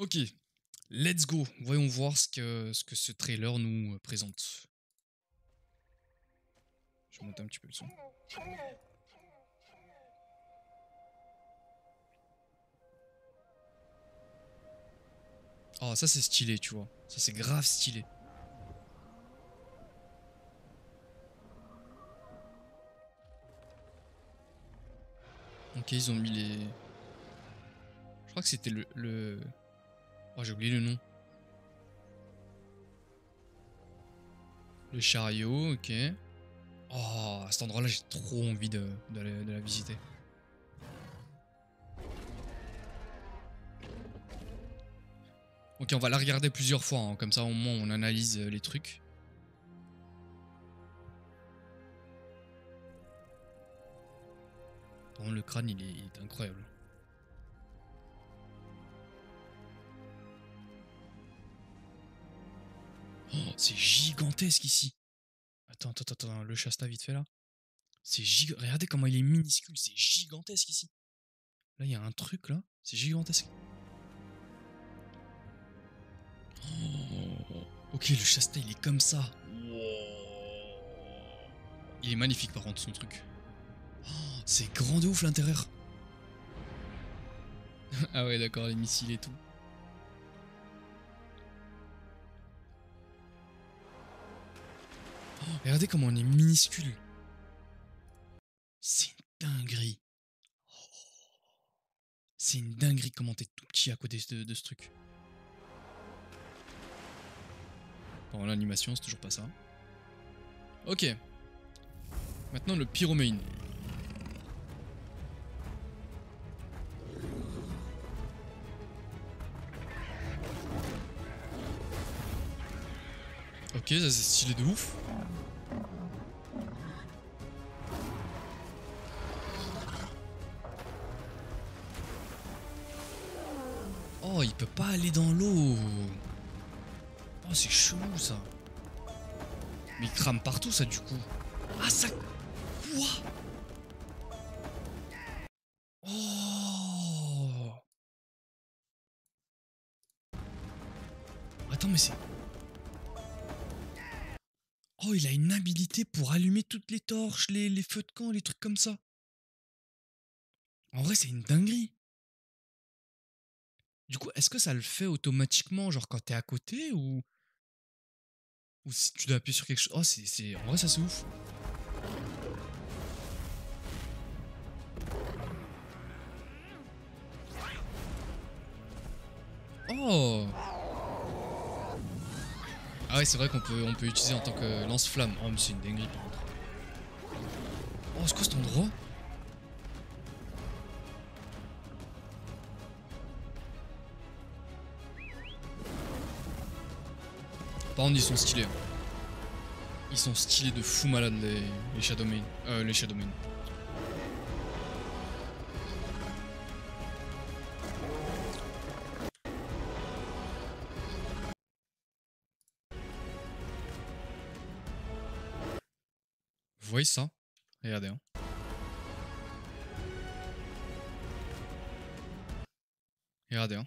Ok, let's go. Voyons voir ce que, ce que ce trailer nous euh, présente. Je monte un petit peu le son. Oh, ça c'est stylé, tu vois. Ça c'est grave stylé. Ok, ils ont mis les... Je crois que c'était le... Oh, j'ai oublié le nom. Le chariot, ok. Oh, à cet endroit-là, j'ai trop envie de, la, visiter. Ok, on va la regarder plusieurs fois, hein. comme ça au moins on analyse euh, les trucs. le crâne, il est incroyable. Oh, c'est gigantesque ici. Attends, attends, attends, le Shasta vite fait là. C'est gigantesque. Regardez comment il est minuscule, c'est gigantesque ici. Là, il y a un truc là, c'est gigantesque. Oh, ok, le Shasta, il est comme ça. Il est magnifique par contre son truc. Oh, c'est grand de ouf l'intérieur. ah ouais, d'accord, les missiles et tout. Regardez comment on est minuscule. C'est une dinguerie. C'est une dinguerie comment t'es tout petit à côté de, ce truc. Bon, l'animation, c'est toujours pas ça. Ok. Maintenant, le pyromane. Ok, ça c'est stylé de ouf. Il peut pas aller dans l'eau. Oh, c'est chelou ça. Mais il crame partout ça du coup. Ah, ça. Quoi Oh Attends, mais c'est. Oh, il a une habilité pour allumer toutes les torches, les, les feux de camp, les trucs comme ça. En vrai, c'est une dinguerie. Du coup, est-ce que ça le fait automatiquement, genre quand t'es à côté ou. Ou si tu dois appuyer sur quelque chose. Oh, c'est. En vrai, ça c'est ouf. Oh Ah ouais, c'est vrai qu'on peut, on peut utiliser en tant que lance-flamme. Oh, mais c'est une dinguerie par contre. Oh, c'est quoi cet endroit ils sont stylés. Hein. Ils sont stylés de fou malade, les, les Shadowmen. Euh, les Shadowmen. Vous voyez ça Regardez. Hein. Regardez. Hein.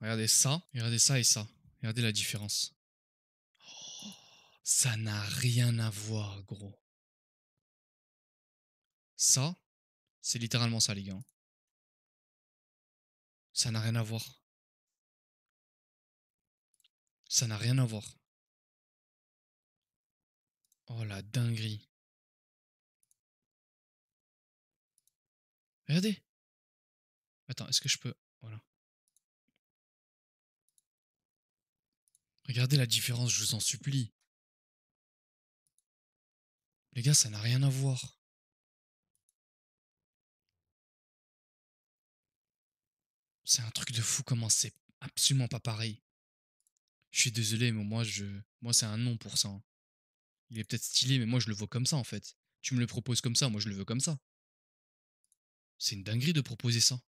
Regardez ça. Regardez ça et ça. Regardez la différence. Ça n'a rien à voir, gros. Ça, c'est littéralement ça, les gars. Hein. Ça n'a rien à voir. Ça n'a rien à voir. Oh la dinguerie. Regardez. Attends, est-ce que je peux... Voilà. Regardez la différence, je vous en supplie. Les gars, ça n'a rien à voir. C'est un truc de fou comment c'est absolument pas pareil. Je suis désolé, mais moi, je, moi c'est un nom pour ça. Hein. Il est peut-être stylé, mais moi, je le vois comme ça, en fait. Tu me le proposes comme ça, moi, je le veux comme ça. C'est une dinguerie de proposer ça.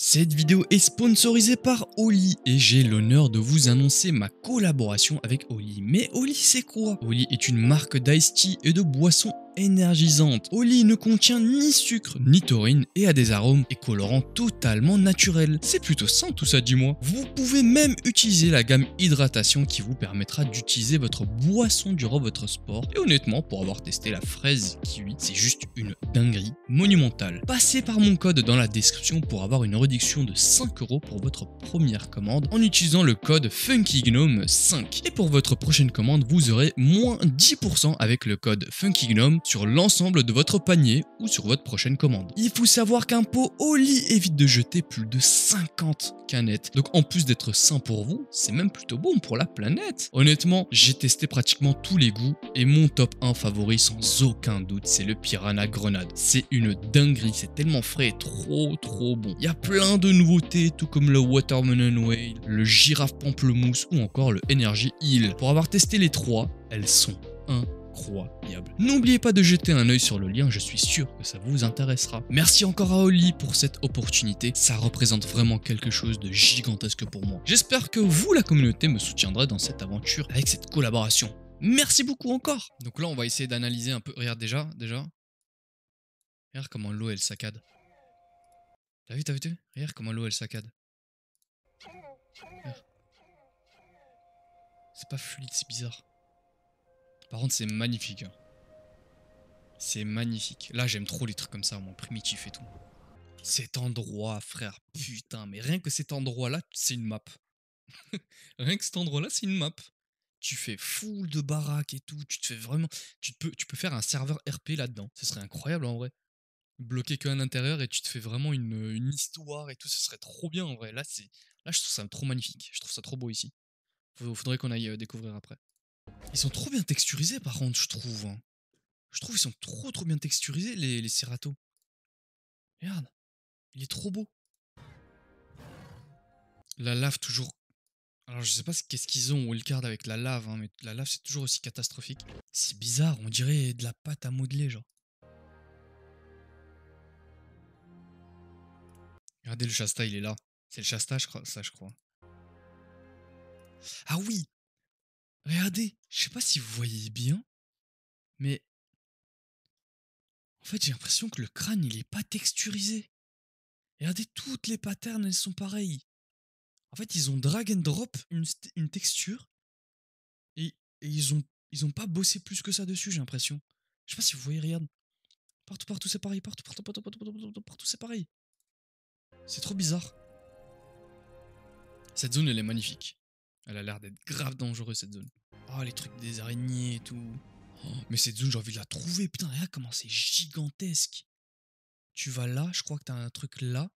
Cette vidéo est sponsorisée par Oli et j'ai l'honneur de vous annoncer ma collaboration avec Oli. Mais Oli c'est quoi Oli est une marque d'ice tea et de boissons énergisante. Au ne contient ni sucre ni taurine et a des arômes et colorants totalement naturels. C'est plutôt sain tout ça, dis-moi. Vous pouvez même utiliser la gamme hydratation qui vous permettra d'utiliser votre boisson durant votre sport. Et honnêtement, pour avoir testé la fraise kiwi, c'est juste une dinguerie monumentale. Passez par mon code dans la description pour avoir une réduction de 5 euros pour votre première commande en utilisant le code FunkyGnome 5. Et pour votre prochaine commande, vous aurez moins 10% avec le code FunkyGnome sur l'ensemble de votre panier ou sur votre prochaine commande. Il faut savoir qu'un pot au lit évite de jeter plus de 50 canettes. Donc en plus d'être sain pour vous, c'est même plutôt bon pour la planète. Honnêtement, j'ai testé pratiquement tous les goûts et mon top 1 favori sans aucun doute, c'est le piranha grenade. C'est une dinguerie, c'est tellement frais et trop trop bon. Il y a plein de nouveautés tout comme le watermelon whale, le girafe pamplemousse ou encore le energy hill. Pour avoir testé les trois, elles sont 1 N'oubliez pas de jeter un œil sur le lien, je suis sûr que ça vous intéressera. Merci encore à Oli pour cette opportunité, ça représente vraiment quelque chose de gigantesque pour moi. J'espère que vous, la communauté, me soutiendrez dans cette aventure avec cette collaboration. Merci beaucoup encore Donc là, on va essayer d'analyser un peu. Regarde déjà, déjà. Regarde comment l'eau, elle saccade. T'as vu, t'as vu, t'as vu Regarde comment l'eau, elle saccade. C'est pas fluide, c'est bizarre. Par contre, c'est magnifique. Hein. C'est magnifique. Là, j'aime trop les trucs comme ça, mon primitif et tout. Cet endroit, frère, putain, mais rien que cet endroit-là, c'est une map. rien que cet endroit-là, c'est une map. Tu fais full de baraques et tout, tu te fais vraiment... Tu peux, tu peux faire un serveur RP là-dedans, ce serait incroyable en vrai. Bloquer qu'un intérieur et tu te fais vraiment une, une, histoire et tout, ce serait trop bien en vrai. Là, là, je trouve ça trop magnifique, je trouve ça trop beau ici. Faudrait qu'on aille euh, découvrir après. Ils sont trop bien texturisés, par contre, je trouve. Hein. Je trouve ils sont trop trop bien texturisés, les, les Regarde, il est trop beau. La lave toujours... Alors je sais pas qu'est-ce qu'ils ont le Wildcard avec la lave, hein, mais la lave c'est toujours aussi catastrophique. C'est bizarre, on dirait de la pâte à modeler, genre. Regardez le Shasta, il est là. C'est le Shasta, ça je crois. Ah oui Regardez, je sais pas si vous voyez bien, mais en fait j'ai l'impression que le crâne il est pas texturisé. Regardez, toutes les patterns elles sont pareilles. En fait ils ont drag and drop une, texture et, ils ont ils ont pas bossé plus que ça dessus j'ai l'impression. Je sais pas si vous voyez, regarde. Partout, partout c'est pareil, partout, partout, partout, partout c'est pareil. C'est trop bizarre. Cette zone elle est magnifique. Elle a l'air d'être grave dangereuse cette zone. Oh, les trucs des araignées et tout. Oh, mais cette zone, j'ai envie de la trouver. Putain, regarde comment c'est gigantesque. Tu vas là, je crois que t'as un truc là.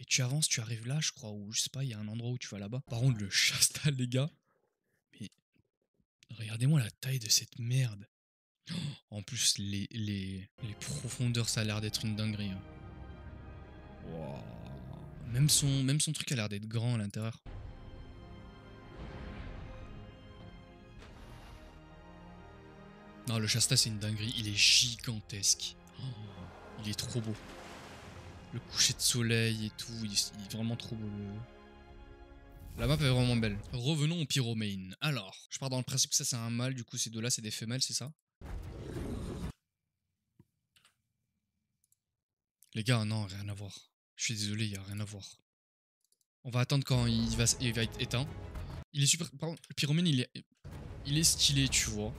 Et tu avances, tu arrives là, je crois, ou je sais pas, il y a un endroit où tu vas là-bas. Par contre, le chastal, les gars. Mais regardez-moi la taille de cette merde. Oh, en plus, les, les, les, profondeurs, ça a l'air d'être une dinguerie. Hein. Même, son, même son truc a l'air d'être grand à l'intérieur. Non, le Shasta, c'est une dinguerie. Il est gigantesque. Oh, il est trop beau. Le coucher de soleil et tout, il, est vraiment trop beau. La map est vraiment belle. Revenons au pyromane. Alors, je pars dans le principe que ça c'est un mâle, du coup ces deux-là c'est des femelles, c'est ça Les gars, non, rien à voir. Je suis désolé, il a rien à voir. On va attendre quand il va, va être éteint. Il est super... Pardon, le il est, il est stylé, tu vois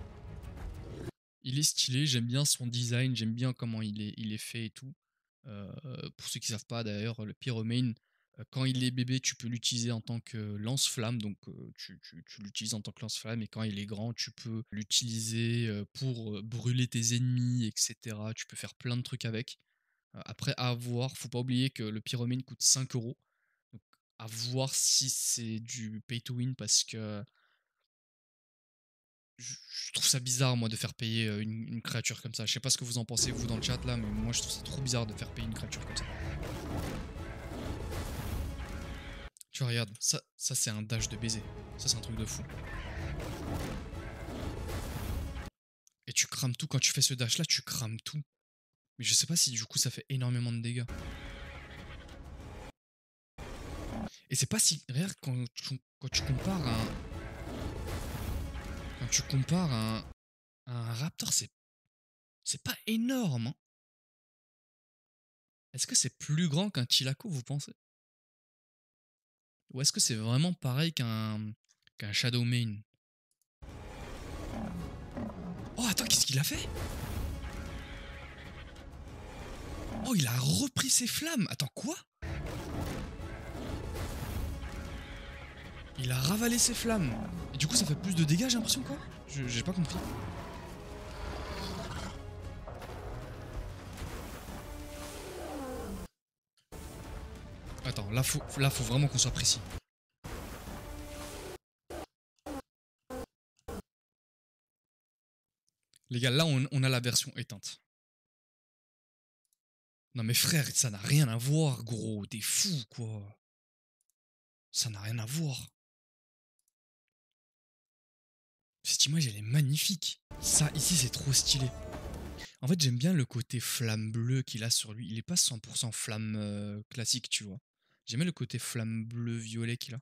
il est stylé, j'aime bien son design, j'aime bien comment il est, il est fait et tout. Euh, pour ceux qui ne savent pas d'ailleurs, le pyromane, euh, quand il est bébé, tu peux l'utiliser en tant que lance-flamme, donc euh, tu, l'utilises en tant que lance-flamme, et quand il est grand, tu peux l'utiliser pour brûler tes ennemis, etc. Tu peux faire plein de trucs avec. Après, à voir, faut pas oublier que le pyromane coûte 5 euros. Donc, à voir si c'est du pay to win parce que je trouve ça bizarre, moi, de faire payer euh, une, créature comme ça. Je sais pas ce que vous en pensez, vous, dans le chat, là, mais moi, je trouve ça trop bizarre de faire payer une créature comme ça. Tu vois, regarde, ça, ça c'est un dash de baiser. Ça, c'est un truc de fou. Et tu crames tout. Quand tu fais ce dash-là, tu crames tout. Mais je sais pas si, du coup, ça fait énormément de dégâts. Et c'est pas si... Regarde, quand quand tu compares à tu compares un, un Raptor, c'est c'est pas énorme. Hein. est-ce que c'est plus grand qu'un Tilaco, vous pensez Ou est-ce que c'est vraiment pareil qu'un qu'un Shadow Main Oh attends, qu'est-ce qu'il a fait Oh, il a repris ses flammes. Attends, quoi Il a ravalé ses flammes. Et du coup, ça fait plus de dégâts, j'ai l'impression, quoi. J'ai pas compris. Attends, là, faut, là, faut vraiment qu'on soit précis. Les gars, là, on, on a la version éteinte. Non mais frère, ça n'a rien à voir, gros. T'es fous quoi. Ça n'a rien à voir. Cette image, elle est magnifique. Ça, ici, c'est trop stylé. En fait, j'aime bien le côté flamme bleue qu'il a sur lui. Il est pas 100% flamme euh, classique, tu vois. j'aimais le côté flamme bleue violet qu'il a.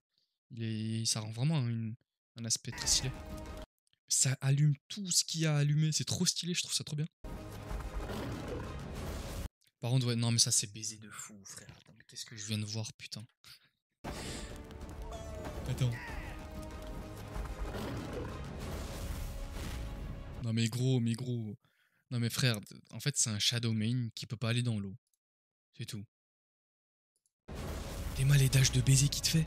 Il est... Ça rend vraiment un aspect très stylé. Ça allume tout ce qu'il y a allumé. C'est trop stylé, je trouve ça trop bien. Par contre, ouais, non, mais ça, c'est baiser de fou, frère. Attends, qu'est-ce que je viens de voir, putain. Attends. Non mais gros, mais gros. Non mais frère, en fait c'est un shadow main qui peut pas aller dans l'eau. C'est tout. Des mal les de baiser qui te fait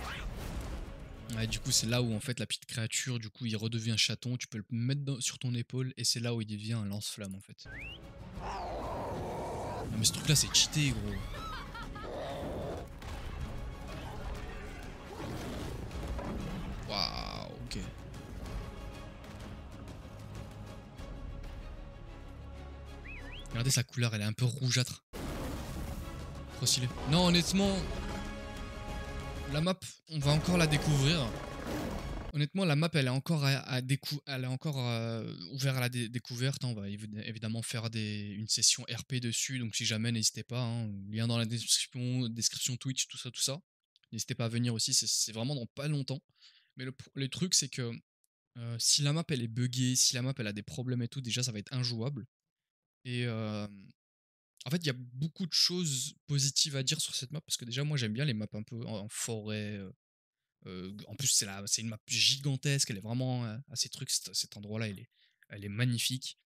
ah. Ouais, du coup, c'est là où en fait la petite créature, du coup, il redevient chaton. Tu peux le mettre sur ton épaule et c'est là où il devient un lance-flamme en fait. Non, mais ce truc là, c'est cheaté, gros. sa couleur, elle est un peu rougeâtre. Trop Non, honnêtement, la map, on va encore la découvrir. Honnêtement, la map, elle est encore à, elle est encore euh, ouverte à la découverte. Hein. On va évidemment faire des, une session RP dessus, donc si jamais, n'hésitez pas. Hein. Lien dans la description, description Twitch, tout ça, tout ça. N'hésitez pas à venir aussi, c'est vraiment dans pas longtemps. Mais le, truc, c'est que euh, si la map elle est buggée, si la map elle a des problèmes et tout, déjà ça va être injouable. Et en fait, il y a beaucoup de choses positives à dire sur cette map parce que déjà, moi, j'aime bien les maps un peu en, forêt. en plus, c'est, la, c'est une map gigantesque. Elle est vraiment assez truc. Cet, endroit-là, elle est, elle est magnifique.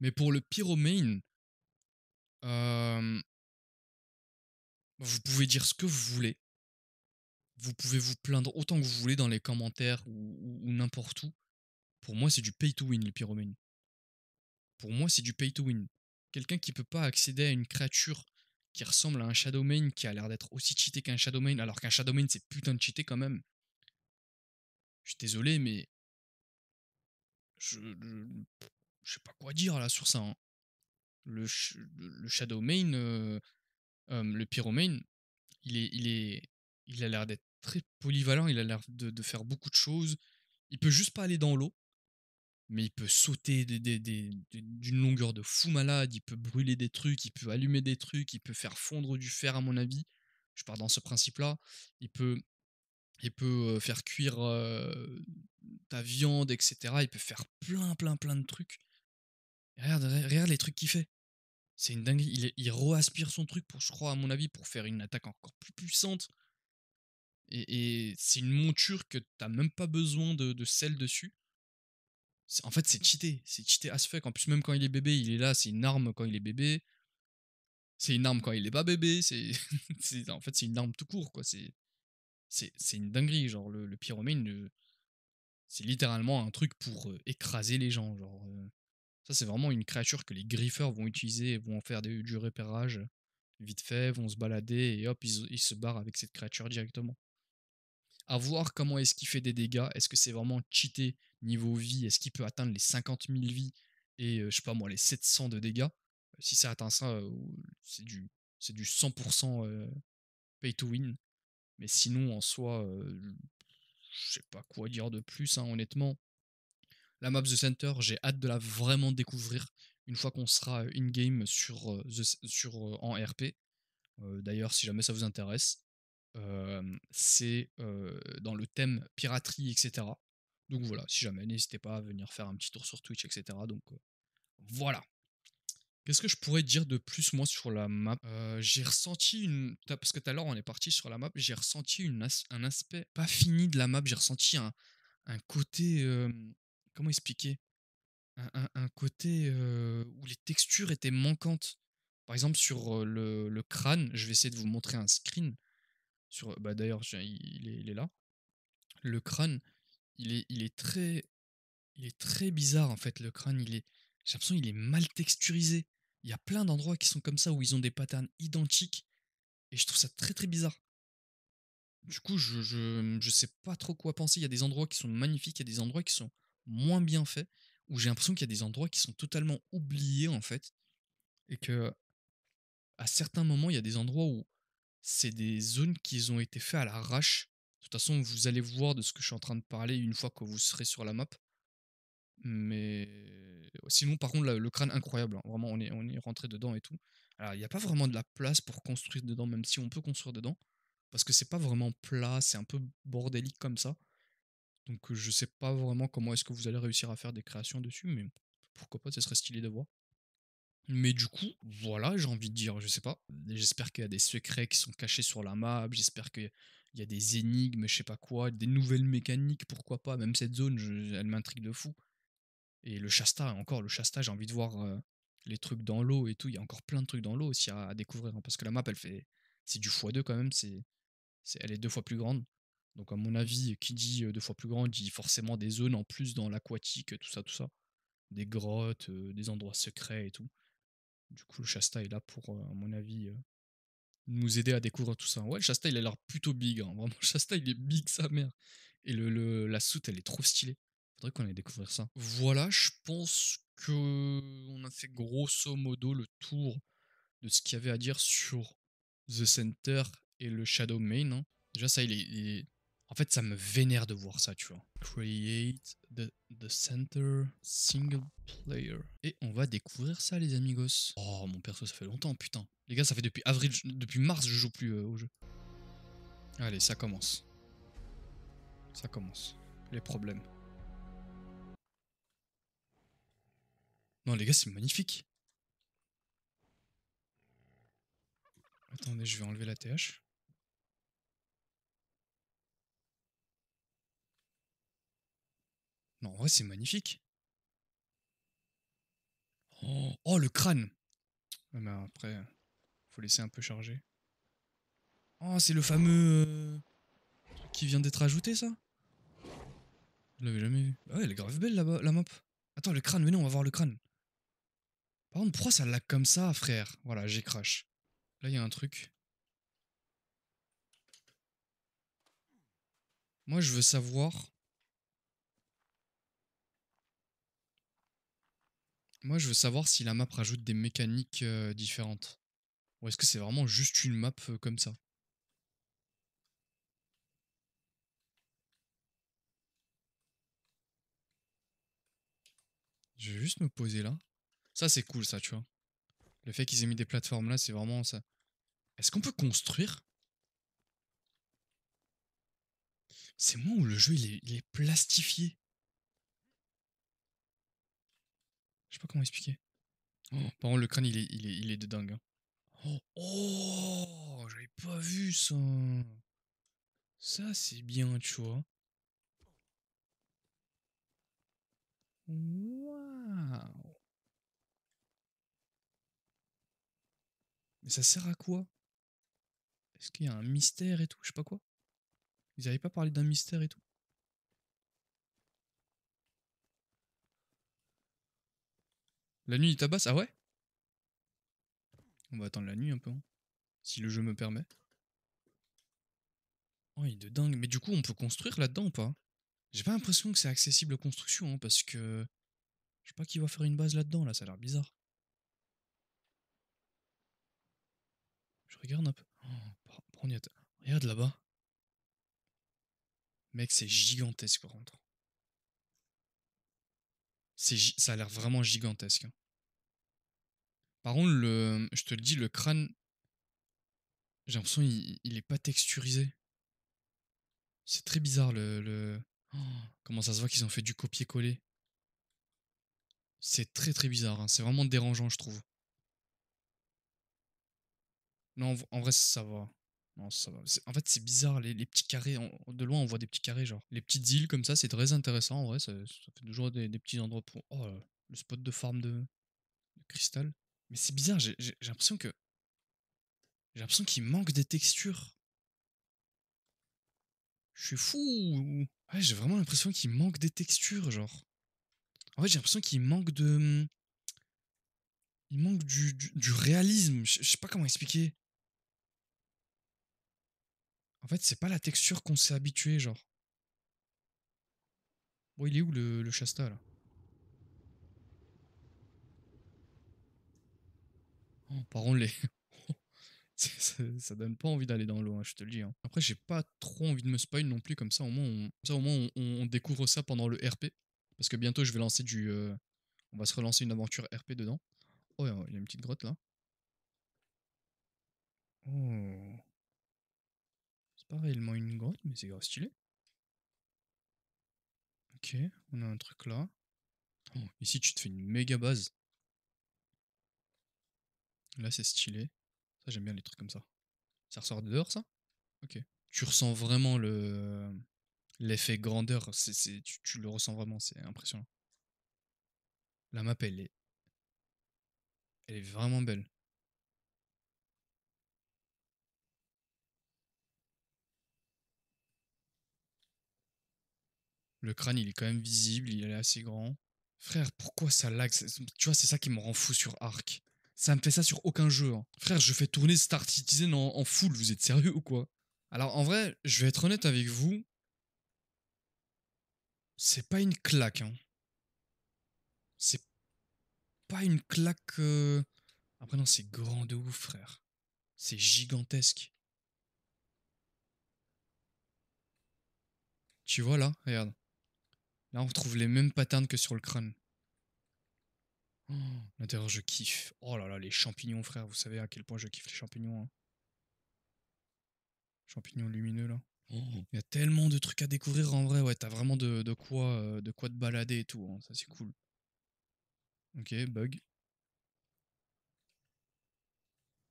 Mais pour le Pyromane, vous pouvez dire ce que vous voulez. Vous pouvez vous plaindre autant que vous voulez dans les commentaires ou, n'importe où. Pour moi, c'est du pay to win, le Pyromane pour moi, c'est du pay to win. Quelqu'un qui peut pas accéder à une créature qui ressemble à un Shadow Main qui a l'air d'être aussi cheaté qu'un Shadow Main, alors qu'un Shadow Main c'est putain de cheaté quand même. Je suis désolé, mais. Je. Je sais pas quoi dire là sur ça. Hein. Le, le, Shadow Main, euh, euh, le Pyromain, il, est, il, est, il a l'air d'être très polyvalent, il a l'air de, de, faire beaucoup de choses. Il peut juste pas aller dans l'eau, mais il peut sauter des, d'une longueur de fou malade, il peut brûler des trucs, il peut allumer des trucs, il peut faire fondre du fer à mon avis. Je pars dans ce principe-là. Il peut, il peut faire cuire ta viande, etc. Il peut faire plein, plein, plein de trucs. regarde, regarde les trucs qu'il fait. C'est une dinguerie. Il, il reaspire son truc pour, je crois, à mon avis, pour faire une attaque encore plus puissante. Et, c'est une monture que t'as même pas besoin de, de sel dessus en fait, c'est cheaté. C'est cheaté as fuck. En plus, même quand il est bébé, il est là. C'est une arme quand il est bébé. C'est une arme quand il est pas bébé. C'est, en fait, c'est une arme tout court, quoi. C'est, c'est, une dinguerie. Genre, le, le c'est littéralement un truc pour euh, écraser les gens. Genre, euh, ça, c'est vraiment une créature que les griffeurs vont utiliser, vont faire du repérage vite fait, vont se balader et hop, ils, ils se barrent avec cette créature directement. À voir comment est-ce qu'il fait des dégâts. Est-ce que c'est vraiment cheaté niveau vie, est-ce qu'il peut atteindre les 50 000 vies et, je sais pas moi, les 700 de dégâts Si ça atteint ça, c'est du, du 100% pay to win. Mais sinon, en soi, je sais pas quoi dire de plus, hein, honnêtement. La map The Center, j'ai hâte de la vraiment découvrir une fois qu'on sera in-game sur, sur, en RP. D'ailleurs, si jamais ça vous intéresse, c'est dans le thème piraterie, etc. Donc voilà, si jamais, n'hésitez pas à venir faire un petit tour sur Twitch, etc. Donc euh, voilà. Qu'est-ce que je pourrais dire de plus, moi, sur la map euh, J'ai ressenti une. Parce que tout à l'heure, on est parti sur la map. J'ai ressenti une un aspect pas fini de la map. J'ai ressenti un, un côté. Comment expliquer un... Un... côté où les textures étaient manquantes. Par exemple, sur le... le, crâne, je vais essayer de vous montrer un screen. Sur, bah, D'ailleurs, il, est, là. Le crâne, il est, il est très, il est très bizarre en fait. Le crâne, il est, j'ai l'impression qu'il est mal texturisé. Il y a plein d'endroits qui sont comme ça où ils ont des patterns identiques et je trouve ça très très bizarre. Du coup, je, ne je sais pas trop quoi penser. Il y a des endroits qui sont magnifiques, il y a des endroits qui sont moins bien faits, où j'ai l'impression qu'il y a des endroits qui sont totalement oubliés en fait et que à certains moments, il y a des endroits où c'est des zones qui ont été faites à l'arrache de toute façon, vous allez voir de ce que je suis en train de parler une fois que vous serez sur la map. Mais sinon, par contre, le crâne incroyable. Hein, vraiment, on est, on est rentré dedans et tout. Alors, il n'y a pas vraiment de la place pour construire dedans, même si on peut construire dedans. Parce que c'est pas vraiment plat, c'est un peu bordélique comme ça. Donc, je sais pas vraiment comment est-ce que vous allez réussir à faire des créations dessus, mais pourquoi pas, ce serait stylé de voir. Mais du coup, voilà, j'ai envie de dire, je sais pas. J'espère qu'il y a des secrets qui sont cachés sur la map, j'espère que il y a des énigmes, je sais pas quoi, des nouvelles mécaniques, pourquoi pas. Même cette zone, elle m'intrigue de fou. Et le Shasta, encore, le Shasta, j'ai envie de voir euh, les trucs dans l'eau et tout. Il y a encore plein de trucs dans l'eau aussi à, découvrir. Hein, parce que la map, elle fait. C'est du x2 quand même. C'est, elle est deux fois plus grande. Donc, à mon avis, qui dit euh, deux fois plus grande dit forcément des zones en plus dans l'aquatique, tout ça, tout ça. Des grottes, euh, des endroits secrets et tout. Du coup, le Shasta est là pour, à mon avis, nous aider à découvrir tout ça. Ouais, Shasta, il a l'air plutôt big. Hein. Vraiment, Shasta, il est big, sa mère. Et le, la soute, elle est trop stylée. Faudrait qu'on aille découvrir ça. Voilà, je pense que on a fait grosso modo le tour de ce qu'il y avait à dire sur The Center et le Shadow Main. Hein. Déjà, ça, il est, en fait, ça me vénère de voir ça, tu vois. Create the, the, center single player. Et on va découvrir ça, les amigos. Oh, mon perso, ça fait longtemps, putain. Les gars, ça fait depuis avril, depuis mars, je joue plus euh, au jeu. Allez, ça commence. Ça commence. Les problèmes. Non, les gars, c'est magnifique. Attendez, je vais enlever la TH. en vrai, c'est magnifique. Oh, oh le crâne Après, faut laisser un peu charger. Oh, c'est le fameux... Euh, qui vient d'être ajouté, ça Je l'avais jamais vu. Ah elle est grave belle, là-bas, la map. Attends, le crâne, non, on va voir le crâne. Par contre, pourquoi ça lag comme ça, frère Voilà, j'ai crash. Là, il y a un truc. Moi, je veux savoir Moi, je veux savoir si la map rajoute des mécaniques euh, différentes. Ou est-ce que c'est vraiment juste une map euh, comme ça Je vais juste me poser là. Ça, c'est cool, ça, tu vois. Le fait qu'ils aient mis des plateformes là, c'est vraiment ça. Est-ce qu'on peut construire C'est moi ou le jeu, il est plastifié. Je sais pas comment expliquer. Oh, par contre, le crâne, il est, il est, il est de dingue. Hein. Oh, oh, j'avais pas vu ça. Ça, c'est bien, tu vois. Waouh. Mais ça sert à quoi Est-ce qu'il y a un mystère et tout Je sais pas quoi. Ils avaient pas parlé d'un mystère et tout La nuit, il tabasse Ah ouais On va attendre la nuit un peu, hein, si le jeu me permet. Oh, il est de dingue. Mais du coup, on peut construire là-dedans ou pas J'ai pas l'impression que c'est accessible aux constructions, hein, parce que... Je sais pas qui va faire une base là-dedans, là, ça a l'air bizarre. Je regarde un peu. Oh, regarde là-bas. Mec, c'est gigantesque par contre ça a l'air vraiment gigantesque. Hein. Par contre, le, je te le dis, le crâne, j'ai l'impression qu'il n'est est pas texturisé. C'est très bizarre le, oh, comment ça se voit qu'ils ont fait du copier-coller. C'est très très bizarre, hein. c'est vraiment dérangeant je trouve. Non, en vrai ça va en fait, c'est bizarre, les, petits carrés. de loin, on voit des petits carrés, genre. Les petites îles comme ça, c'est très intéressant, en vrai. Ça, fait toujours des, petits endroits pour. Oh, le spot de farm de, cristal. Mais c'est bizarre, j'ai l'impression que. J'ai l'impression qu'il manque des textures. Je suis fou Ouais, j'ai vraiment l'impression qu'il manque des textures, genre. En fait, j'ai l'impression qu'il manque de. Il manque du réalisme. Je sais pas comment expliquer. En fait, c'est pas la texture qu'on s'est habitué, genre. Bon, il est où le, chasta Shasta là oh, Par les. ça, donne pas envie d'aller dans l'eau, hein, je te le dis. Hein. Après, j'ai pas trop envie de me spoil non plus, comme ça au moins, on, au moins on, découvre ça pendant le RP. Parce que bientôt, je vais lancer du. Euh, on va se relancer une aventure RP dedans. Oh, il y a une petite grotte là. Oh pas réellement une grotte, mais c'est grave stylé. Ok, on a un truc là. Oh, ici, tu te fais une méga base. Là, c'est stylé. Ça, j'aime bien les trucs comme ça. Ça ressort de dehors, ça Ok. Tu ressens vraiment le l'effet grandeur. C'est, tu, tu, le ressens vraiment, c'est impressionnant. La map, elle est... Elle est vraiment belle. Le crâne, il est quand même visible, il est assez grand. Frère, pourquoi ça lag Tu vois, c'est ça qui me rend fou sur Arc. Ça me fait ça sur aucun jeu. Hein. Frère, je fais tourner Star Citizen en, full, vous êtes sérieux ou quoi Alors en vrai, je vais être honnête avec vous. C'est pas une claque. Hein. C'est pas une claque. Euh. Après, non, c'est grand de ouf, frère. C'est gigantesque. Tu vois là, regarde. Là, on trouve les mêmes patterns que sur le crâne. Oh, L'intérieur, je kiffe. Oh là là, les champignons, frère. Vous savez à quel point je kiffe les champignons. Hein. Champignons lumineux, là. Oh. Il y a tellement de trucs à découvrir en vrai. Ouais, t'as vraiment de, quoi, euh, de quoi te balader et tout. Hein. Ça, c'est cool. Ok, bug.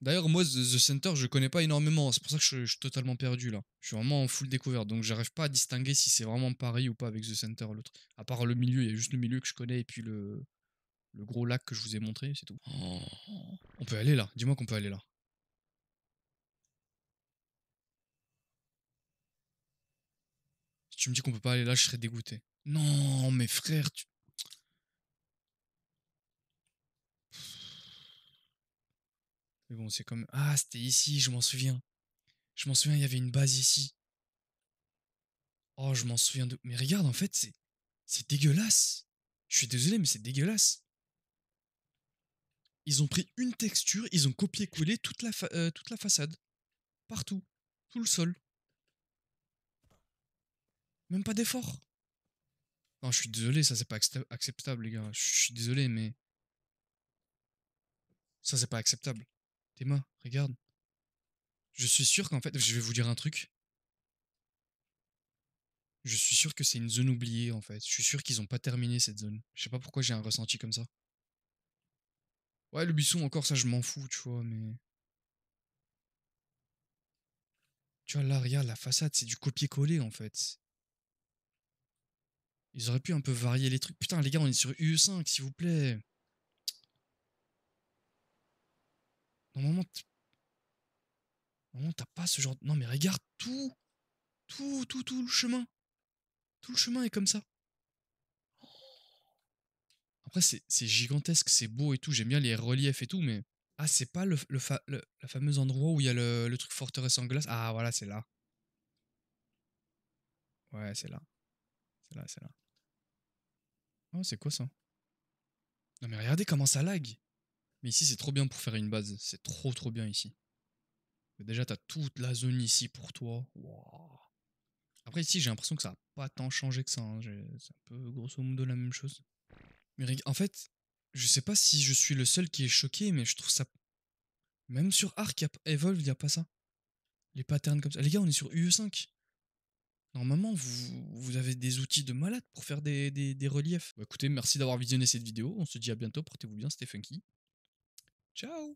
D'ailleurs, moi, The Center, je connais pas énormément. C'est pour ça que je, suis totalement perdu là. Je suis vraiment en full découverte. Donc, j'arrive pas à distinguer si c'est vraiment pareil ou pas avec The Center, l'autre. À part le milieu, il y a juste le milieu que je connais et puis le, gros lac que je vous ai montré, c'est tout. Oh. On peut aller là. Dis-moi qu'on peut aller là. Si tu me dis qu'on peut pas aller là, je serais dégoûté. Non, mais frère, tu... bon, c'est comme... Ah, c'était ici, je m'en souviens. Je m'en souviens, il y avait une base ici. Oh, je m'en souviens de... Mais regarde, en fait, c'est... C'est dégueulasse. Je suis désolé, mais c'est dégueulasse. Ils ont pris une texture, ils ont copié-collé toute, la euh, toute la façade. Partout. Tout le sol. Même pas d'effort. Non, je suis désolé, ça c'est pas acceptable, les gars. Je suis désolé, mais. Ça c'est pas acceptable. Théma, regarde. Je suis sûr qu'en fait, je vais vous dire un truc. Je suis sûr que c'est une zone oubliée en fait. Je suis sûr qu'ils ont pas terminé cette zone. Je sais pas pourquoi j'ai un ressenti comme ça. Ouais, le buisson encore, ça je m'en fous, tu vois, mais. Tu vois, là, regarde, la façade, c'est du copier-coller en fait. Ils auraient pu un peu varier les trucs. Putain, les gars, on est sur UE5, s'il vous plaît. Normalement, t'as pas ce genre. de... Non, mais regarde tout, tout, tout, tout le chemin. Tout le chemin est comme ça. Après, c'est gigantesque, c'est beau et tout. J'aime bien les reliefs et tout, mais. Ah, c'est pas le, le, fameux endroit où il y a le, truc forteresse en glace. Ah, voilà, c'est là. Ouais, c'est là. C'est là, c'est là. Oh, c'est quoi ça Non, mais regardez comment ça lag. Mais ici, c'est trop bien pour faire une base. C'est trop, trop bien ici. Mais déjà, t'as toute la zone ici pour toi. Après, ici, j'ai l'impression que ça n'a pas tant changé que ça. Hein. C'est un peu grosso modo la même chose. en fait, je sais pas si je suis le seul qui est choqué, mais je trouve ça. Même sur Arc, Evolve, il n'y a pas ça. Les patterns comme ça. Les gars, on est sur UE5. Normalement, vous, vous avez des outils de malade pour faire des, des, reliefs. Bah, écoutez, merci d'avoir visionné cette vidéo. On se dit à bientôt. Portez-vous bien, c'était funky. Ciao.